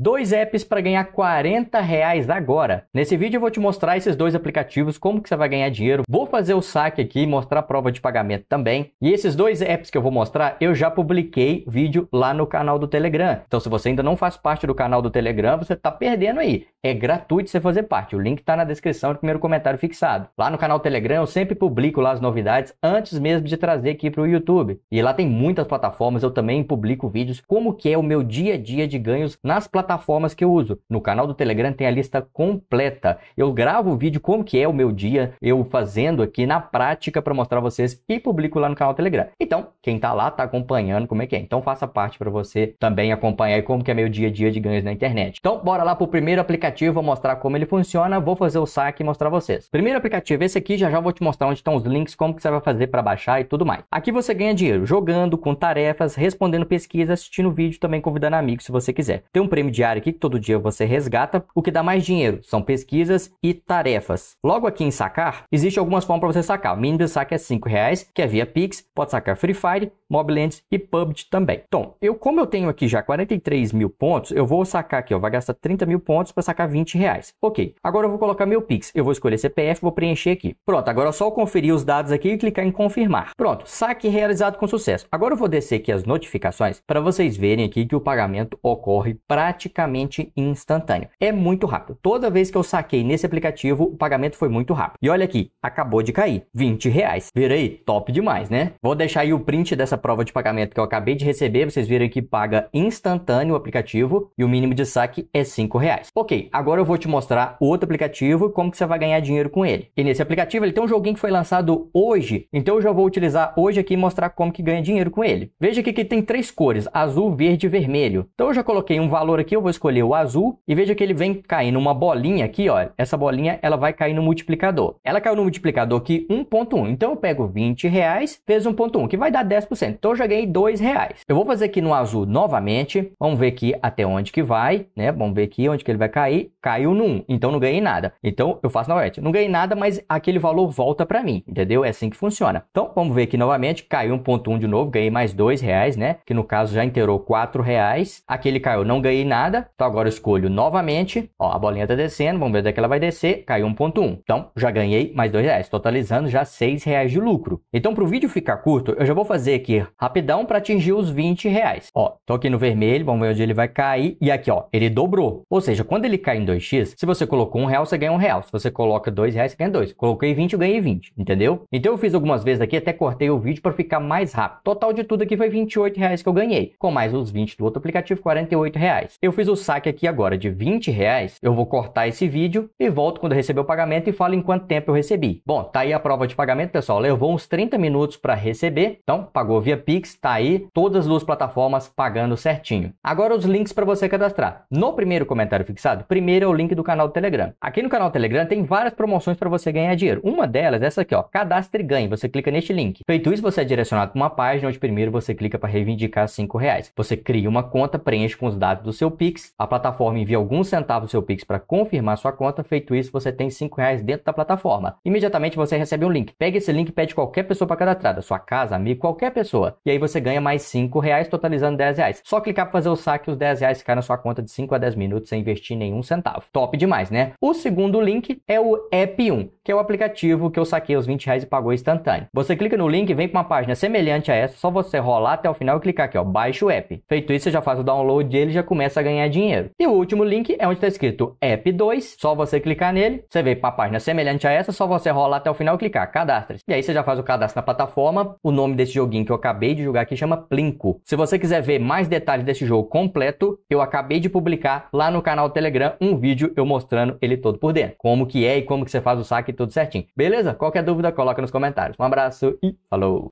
Dois apps para ganhar 40 reais agora. Nesse vídeo eu vou te mostrar esses dois aplicativos, como que você vai ganhar dinheiro. Vou fazer o saque aqui, e mostrar a prova de pagamento também. E esses dois apps que eu vou mostrar, eu já publiquei vídeo lá no canal do Telegram. Então se você ainda não faz parte do canal do Telegram, você está perdendo aí. É gratuito você fazer parte. O link está na descrição do primeiro comentário fixado. Lá no canal Telegram eu sempre publico lá as novidades antes mesmo de trazer aqui para o YouTube. E lá tem muitas plataformas, eu também publico vídeos como que é o meu dia a dia de ganhos nas plataformas que eu uso. No canal do Telegram tem a lista completa. Eu gravo o vídeo como que é o meu dia, eu fazendo aqui na prática para mostrar vocês e publico lá no canal Telegram. Então, quem está lá está acompanhando como é que é. Então faça parte para você também acompanhar como que é meu dia a dia de ganhos na internet. Então, bora lá para o primeiro aplicativo aplicativo, vou mostrar como ele funciona, vou fazer o saque e mostrar vocês. Primeiro aplicativo, esse aqui, já já vou te mostrar onde estão os links, como que você vai fazer para baixar e tudo mais. Aqui você ganha dinheiro jogando, com tarefas, respondendo pesquisas, assistindo vídeo, também convidando amigos se você quiser. Tem um prêmio diário aqui que todo dia você resgata. O que dá mais dinheiro são pesquisas e tarefas. Logo aqui em sacar, existe algumas formas para você sacar. O mínimo de saque é 5 reais, que é via Pix, pode sacar Free Fire, Mobile Legends e PUBG também. Então, eu como eu tenho aqui já 43 mil pontos, eu vou sacar aqui, ó, vai gastar 30 mil pontos para sacar sacar 20 reais. Ok, agora eu vou colocar meu Pix, eu vou escolher CPF, vou preencher aqui. Pronto, agora é só conferir os dados aqui e clicar em confirmar. Pronto, saque realizado com sucesso. Agora eu vou descer aqui as notificações para vocês verem aqui que o pagamento ocorre praticamente instantâneo. É muito rápido. Toda vez que eu saquei nesse aplicativo, o pagamento foi muito rápido. E olha aqui, acabou de cair, 20 reais. Vira aí, top demais, né? Vou deixar aí o print dessa prova de pagamento que eu acabei de receber. Vocês viram que paga instantâneo o aplicativo e o mínimo de saque é 5 reais. Ok, agora eu vou te mostrar outro aplicativo e como que você vai ganhar dinheiro com ele. E nesse aplicativo ele tem um joguinho que foi lançado hoje, então eu já vou utilizar hoje aqui e mostrar como que ganha dinheiro com ele. Veja aqui que tem três cores, azul, verde e vermelho. Então eu já coloquei um valor aqui, eu vou escolher o azul e veja que ele vem caindo uma bolinha aqui, ó. Essa bolinha ela vai cair no multiplicador. Ela caiu no multiplicador aqui 1.1, então eu pego 20 reais vezes 1.1, que vai dar 10%. Então eu já ganhei 2 reais. Eu vou fazer aqui no azul novamente, vamos ver aqui até onde que vai, né? Vamos ver aqui onde que ele vai cair caiu num, então não ganhei nada. Então eu faço novamente, não ganhei nada, mas aquele valor volta para mim, entendeu? É assim que funciona. Então vamos ver aqui novamente, caiu 1.1 de novo, ganhei mais dois reais, né? Que no caso já inteirou quatro reais. Aquele caiu, não ganhei nada. Então agora eu escolho novamente. Ó, a bolinha tá descendo, vamos ver onde é que ela vai descer. Caiu 1.1. Então já ganhei mais dois reais, totalizando já seis reais de lucro. Então para o vídeo ficar curto, eu já vou fazer aqui rapidão para atingir os 20 reais. Ó, tô aqui no vermelho, vamos ver onde ele vai cair. E aqui, ó, ele dobrou. Ou seja, quando ele cair em 2x, se você colocou um real, você ganha um real. Se você coloca dois reais, você ganha dois. Coloquei 20, eu ganhei 20, entendeu? Então eu fiz algumas vezes aqui, até cortei o vídeo para ficar mais rápido. Total de tudo aqui foi 28 reais que eu ganhei, com mais os 20 do outro aplicativo, 48 reais. Eu fiz o saque aqui agora de 20 reais, eu vou cortar esse vídeo e volto quando receber o pagamento e falo em quanto tempo eu recebi. Bom, tá aí a prova de pagamento, pessoal. Levou uns 30 minutos para receber, então pagou via Pix, tá aí todas as duas plataformas pagando certinho. Agora os links para você cadastrar. No primeiro comentário fixado, primeiro é o link do canal do Telegram. Aqui no canal do Telegram tem várias promoções para você ganhar dinheiro. Uma delas é essa aqui, ó, cadastre e ganhe. Você clica neste link. Feito isso, você é direcionado para uma página onde primeiro você clica para reivindicar cinco reais. Você cria uma conta, preenche com os dados do seu Pix, a plataforma envia alguns centavos do seu Pix para confirmar sua conta. Feito isso, você tem cinco reais dentro da plataforma. Imediatamente você recebe um link. Pega esse link e pede qualquer pessoa para cadastrar, da sua casa, amigo, qualquer pessoa. E aí você ganha mais cinco reais, totalizando dez reais. Só clicar para fazer o saque, os dez reais caem na sua conta de 5 a 10 minutos sem investir nenhum centavo. Top demais, né? O segundo link é o App 1, que é o aplicativo que eu saquei os 20 reais e pagou instantâneo. Você clica no link, vem para uma página semelhante a essa, só você rolar até o final e clicar aqui, ó, baixa o app. Feito isso, você já faz o download dele e já começa a ganhar dinheiro. E o último link é onde está escrito App 2, só você clicar nele, você vem para a página semelhante a essa, só você rolar até o final e clicar cadastre. E aí você já faz o cadastro na plataforma. O nome desse joguinho que eu acabei de jogar aqui chama Plinko. Se você quiser ver mais detalhes desse jogo completo, eu acabei de publicar lá no canal Telegram um vídeo eu mostrando ele todo por dentro. Como que é e como que você faz o saque tudo certinho. Beleza? Qualquer dúvida, coloca nos comentários. Um abraço e falou!